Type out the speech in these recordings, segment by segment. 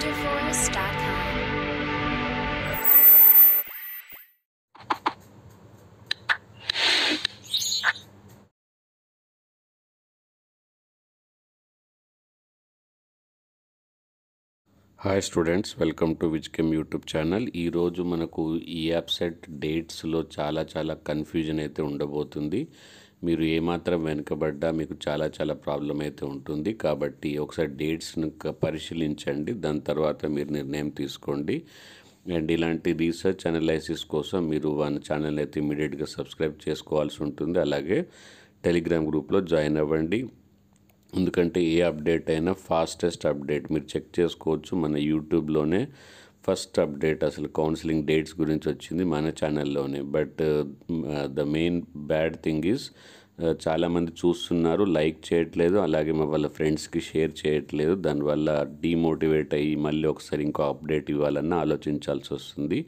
hi students welcome to Vizchem YouTube channel ఈరోజు మనకు ఈ యాప్సెట్ డేట్స్లో చాలా చాలా కన్ఫ్యూజన్ అయితే ఉండబోతుంది మీరు ఏమాత్రం వెనుకబడ్డా మీకు చాలా చాలా ప్రాబ్లం అయితే ఉంటుంది కాబట్టి ఒకసారి డేట్స్ని పరిశీలించండి దాని తర్వాత మీరు నిర్ణయం తీసుకోండి అండ్ ఇలాంటి రీసెర్చ్ అనలైసిస్ కోసం మీరు వన్ ఛానల్ అయితే ఇమీడియట్గా సబ్స్క్రైబ్ చేసుకోవాల్సి ఉంటుంది అలాగే టెలిగ్రామ్ గ్రూప్లో జాయిన్ అవ్వండి ఎందుకంటే ఏ అప్డేట్ అయినా ఫాస్టెస్ట్ అప్డేట్ మీరు చెక్ చేసుకోవచ్చు మన యూట్యూబ్లోనే ఫస్ట్ అప్డేట్ అసలు కౌన్సిలింగ్ డేట్స్ గురించి వచ్చింది మన ఛానల్లోనే but the main bad thing is చాలామంది చూస్తున్నారు లైక్ చేయట్లేదు అలాగే మా వాళ్ళ ఫ్రెండ్స్కి షేర్ చేయట్లేదు దానివల్ల డీమోటివేట్ అయ్యి మళ్ళీ ఒకసారి ఇంకో అప్డేట్ ఇవ్వాలన్న ఆలోచించాల్సి వస్తుంది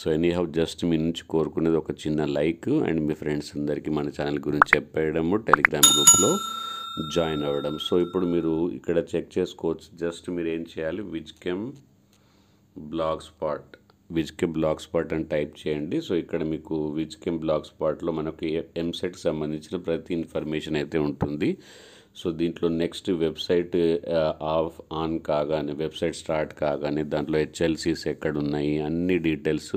సో ఎనీ హౌ జస్ట్ మీ నుంచి కోరుకునేది ఒక చిన్న లైక్ అండ్ మీ ఫ్రెండ్స్ అందరికీ మన ఛానల్ గురించి చెప్పేయడము టెలిగ్రామ్ గ్రూప్లో జాయిన్ అవ్వడం సో ఇప్పుడు మీరు ఇక్కడ చెక్ చేసుకోవచ్చు జస్ట్ మీరు ఏం చేయాలి Vizchem blogspot Vizchem blogspot అని టైప్ చేయండి సో ఇక్కడ మీకు విజ్కెమ్ బ్లాగ్ స్పాట్లో మనకు ఎంసెట్కి సంబంధించిన ప్రతి ఇన్ఫర్మేషన్ అయితే ఉంటుంది సో దీంట్లో నెక్స్ట్ వెబ్సైట్ ఆఫ్ ఆన్ కాగానే వెబ్సైట్ స్టార్ట్ కాగానే దాంట్లో హెచ్ఎల్సీస్ ఎక్కడ ఉన్నాయి అన్ని డీటెయిల్స్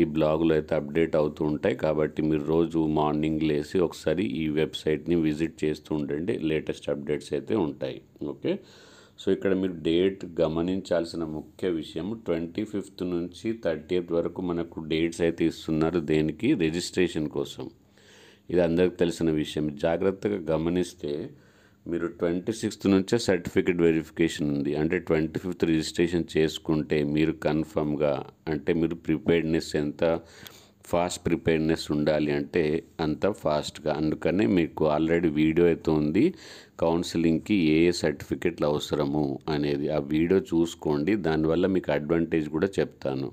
ఈ బ్లాగులో అయితే అప్డేట్ అవుతూ ఉంటాయి కాబట్టి మీరు రోజు మార్నింగ్ లేసి ఒకసారి ఈ వెబ్సైట్ని విజిట్ చేస్తూ ఉండండి లేటెస్ట్ అప్డేట్స్ అయితే ఉంటాయి ఓకే సో ఇక్కడ మీరు డేట్ గమనించాల్సిన ముఖ్య విషయం ట్వంటీ ఫిఫ్త్ నుంచి థర్టీ వరకు మనకు డేట్స్ అయితే ఇస్తున్నారు దేనికి రిజిస్ట్రేషన్ కోసం ఇది అందరికి తెలిసిన విషయం జాగ్రత్తగా గమనిస్తే మీరు ట్వంటీ సిక్స్త్ నుంచే సర్టిఫికేట్ వెరిఫికేషన్ ఉంది అంటే ట్వంటీ ఫిఫ్త్ రిజిస్ట్రేషన్ చేసుకుంటే మీరు కన్ఫర్మ్గా అంటే మీరు ప్రిపేర్డ్నెస్ ఎంత ఫాస్ట్ ప్రిపేర్నెస్ ఉండాలి అంటే అంత ఫాస్ట్గా అందుకనే మీకు ఆల్రెడీ వీడియో అయితే ఉంది కౌన్సిలింగ్కి ఏ ఏ సర్టిఫికెట్లు అవసరము అనేది ఆ వీడియో చూసుకోండి దానివల్ల మీకు అడ్వాంటేజ్ కూడా చెప్తాను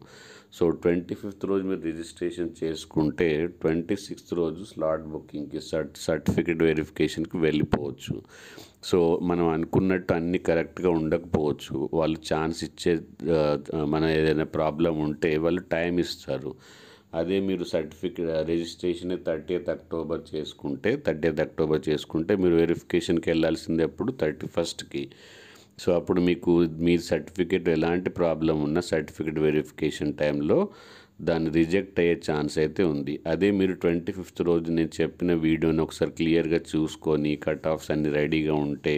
సో ట్వంటీ ఫిఫ్త్ రోజు మీరు రిజిస్ట్రేషన్ చేసుకుంటే ట్వంటీ సిక్స్త్ రోజు స్లాట్ బుకింగ్కి సర్ట్ సర్టిఫికేట్ వెరిఫికేషన్కి వెళ్ళిపోవచ్చు సో మనం అనుకున్నట్టు అన్ని కరెక్ట్గా ఉండకపోవచ్చు వాళ్ళు ఛాన్స్ ఇచ్చే మన ఏదైనా ప్రాబ్లం ఉంటే వాళ్ళు టైం ఇస్తారు అదే మీరు సర్టిఫికేట్ రిజిస్ట్రేషన్ థర్టీయత్ అక్టోబర్ చేసుకుంటే థర్టీయత్ అక్టోబర్ చేసుకుంటే మీరు వెరిఫికేషన్కి వెళ్ళాల్సింది అప్పుడు థర్టీ ఫస్ట్కి సో అప్పుడు మీకు మీ సర్టిఫికేట్ ఎలాంటి ప్రాబ్లం ఉన్నా సర్టిఫికేట్ వెరిఫికేషన్ టైంలో దాన్ని రిజెక్ట్ అయ్యే ఛాన్స్ అయితే ఉంది అదే మీరు ట్వంటీ ఫిఫ్త్ రోజు నేను చెప్పిన వీడియోని ఒకసారి క్లియర్గా చూసుకొని కట్ ఆఫ్స్ అన్ని రెడీగా ఉంటే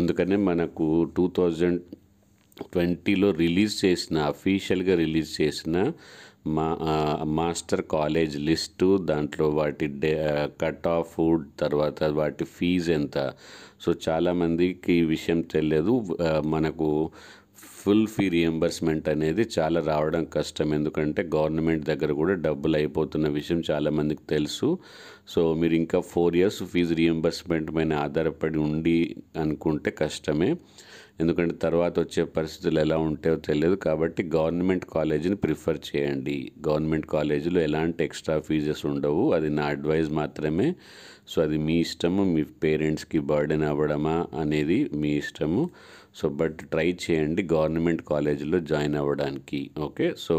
అందుకనే మనకు టూ థౌజండ్ ట్వంటీలో రిలీజ్ చేసిన అఫీషియల్గా రిలీజ్ చేసిన మా మాస్టర్ కాలేజ్ లిస్టు దాంట్లో వాటి డే కట్ ఆఫ్ ఫుడ్ తర్వాత వాటి ఫీజ్ ఎంత సో చాలామందికి ఈ విషయం తెలియదు మనకు ఫుల్ ఫీ రియంబర్స్మెంట్ అనేది చాలా రావడం కష్టం ఎందుకంటే గవర్నమెంట్ దగ్గర కూడా డబ్బులు అయిపోతున్న విషయం చాలామందికి తెలుసు సో మీరు ఇంకా ఫోర్ ఇయర్స్ ఫీజు రియంబర్స్మెంట్ పైన ఆధారపడి ఉండి అనుకుంటే కష్టమే ఎందుకంటే తర్వాత వచ్చే పరిస్థితులు ఎలా ఉంటాయో తెలియదు కాబట్టి గవర్నమెంట్ కాలేజీని ప్రిఫర్ చేయండి గవర్నమెంట్ కాలేజీలో ఎలాంటి ఎక్స్ట్రా ఫీజెస్ ఉండవు అది నా అడ్వైజ్ మాత్రమే సో అది మీ ఇష్టము మీ పేరెంట్స్కి బర్డెన్ అవ్వడమా అనేది మీ ఇష్టము సో బట్ ట్రై చేయండి గవర్నమెంట్ కాలేజీలో జాయిన్ అవ్వడానికి ఓకే సో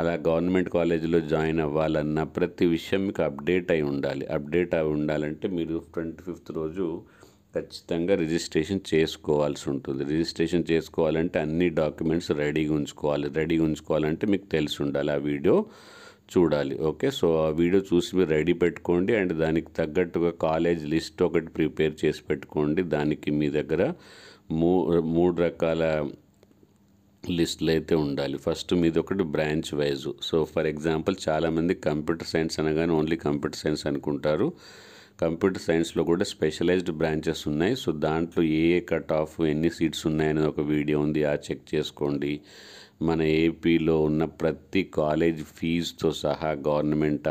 అలా గవర్నమెంట్ కాలేజీలో జాయిన్ అవ్వాలన్న ప్రతి విషయం మీకు అప్డేట్ అయి ఉండాలి అప్డేట్ అయి ఉండాలంటే మీరు ట్వంటీ ఫిఫ్త్ రోజు ఖచ్చితంగా రిజిస్ట్రేషన్ చేసుకోవాల్సి ఉంటుంది రిజిస్ట్రేషన్ చేసుకోవాలంటే అన్ని డాక్యుమెంట్స్ రెడీగా ఉంచుకోవాలి రెడీగా ఉంచుకోవాలంటే మీకు తెలిసి ఉండాలి ఆ వీడియో చూడాలి ఓకే సో ఆ వీడియో చూసి మీరు రెడీ పెట్టుకోండి అండ్ దానికి తగ్గట్టుగా కాలేజ్ లిస్ట్ ఒకటి ప్రిపేర్ చేసి పెట్టుకోండి దానికి మీ దగ్గర మూ మూడు రకాల లిస్టులు అయితే ఉండాలి ఫస్ట్ మీది ఒకటి branch wise so for example చాలామంది కంప్యూటర్ సైన్స్ అనగానే ఓన్లీ కంప్యూటర్ సైన్స్ అనుకుంటారు కంప్యూటర్ సైన్స్లో కూడా స్పెషలైజ్డ్ బ్రాంచెస్ ఉన్నాయి సో దాంట్లో ఏ ఏ కట్ ఆఫ్ ఎన్ని సీట్స్ ఉన్నాయనేది ఒక వీడియో ఉంది ఆ చెక్ చేసుకోండి మన ఏపీలో ఉన్న ప్రతి కాలేజ్ ఫీజుతో సహా గవర్నమెంట్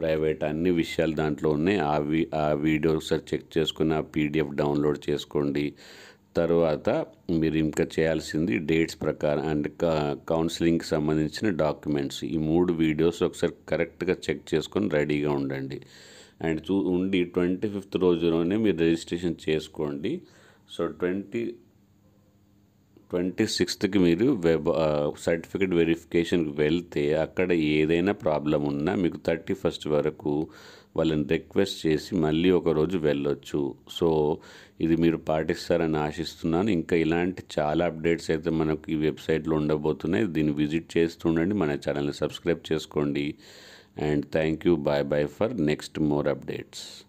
ప్రైవేట్ అన్ని విషయాలు దాంట్లో ఉన్నాయి ఆ వీ ఆ వీడియో ఒకసారి చెక్ చేసుకుని ఆ పీడిఎఫ్ డౌన్లోడ్ చేసుకోండి తర్వాత మీరు ఇంకా చేయాల్సింది డేట్స్ ప్రకారం అండ్ కౌన్సిలింగ్కి సంబంధించిన డాక్యుమెంట్స్ ఈ మూడు వీడియోస్ ఒకసారి కరెక్ట్గా చెక్ చేసుకొని రెడీగా ఉండండి అండ్ చూ ఉండి ట్వంటీ ఫిఫ్త్ రోజులోనే మీరు రిజిస్ట్రేషన్ చేసుకోండి సో ట్వంటీ ట్వంటీ సిక్స్త్కి మీరు వెబ్ సర్టిఫికేట్ వెరిఫికేషన్కి వెళ్తే అక్కడ ఏదైనా ప్రాబ్లం ఉన్నా మీకు థర్టీ ఫస్ట్ వరకు వాళ్ళని రిక్వెస్ట్ చేసి మళ్ళీ ఒకరోజు వెళ్ళొచ్చు సో ఇది మీరు పాటిస్తారని ఆశిస్తున్నాను ఇంకా ఇలాంటి చాలా అప్డేట్స్ అయితే మనకు ఈ వెబ్సైట్లో ఉండబోతున్నాయి దీన్ని విజిట్ చేస్తుండండి మన ఛానల్ని సబ్స్క్రైబ్ చేసుకోండి and thank you bye bye for next more updates